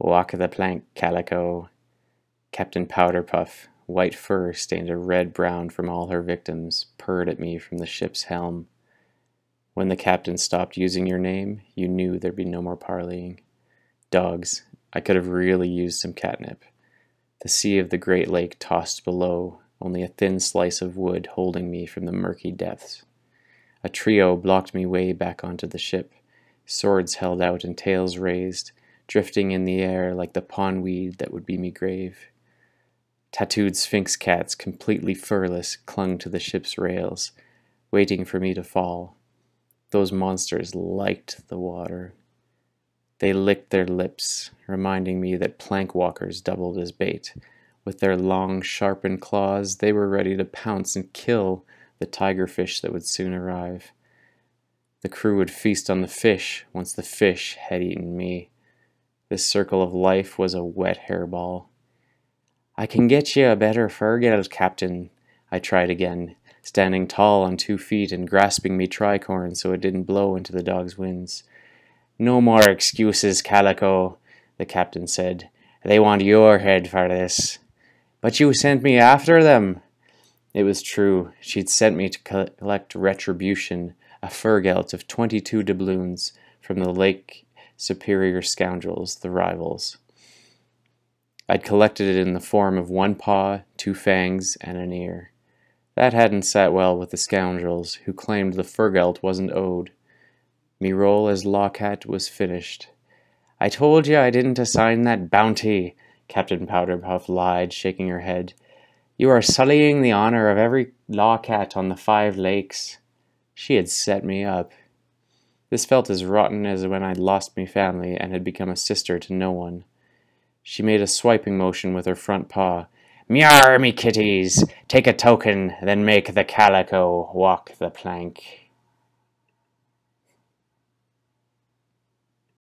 Walk of the Plank Calico, Captain Powderpuff, white fur stained a red brown from all her victims, purred at me from the ship's helm. When the captain stopped using your name, you knew there'd be no more parleying. Dogs, I could have really used some catnip. The sea of the great lake tossed below, only a thin slice of wood holding me from the murky depths. A trio blocked me way back onto the ship, swords held out and tails raised, drifting in the air like the pondweed weed that would be me grave. Tattooed sphinx cats, completely furless, clung to the ship's rails, waiting for me to fall. Those monsters liked the water. They licked their lips, reminding me that plank walkers doubled as bait. With their long, sharpened claws, they were ready to pounce and kill the tigerfish that would soon arrive. The crew would feast on the fish once the fish had eaten me. This circle of life was a wet hairball. I can get ye a better Fergus, Captain, I tried again, standing tall on two feet and grasping me tricorn so it didn't blow into the dog's winds. No more excuses, Calico, the captain said. They want your head for this. But you sent me after them. It was true. She'd sent me to collect retribution, a fergelt of twenty-two doubloons from the lake superior scoundrels, the rivals. I'd collected it in the form of one paw, two fangs, and an ear. That hadn't sat well with the scoundrels, who claimed the Furgelt wasn't owed. Me role as Lockhat was finished. I told you I didn't assign that bounty, Captain Powderpuff lied, shaking her head. You are sullying the honor of every Lockhat on the Five Lakes. She had set me up. This felt as rotten as when I'd lost me family and had become a sister to no one. She made a swiping motion with her front paw. Meow, me kitties! Take a token, then make the calico walk the plank.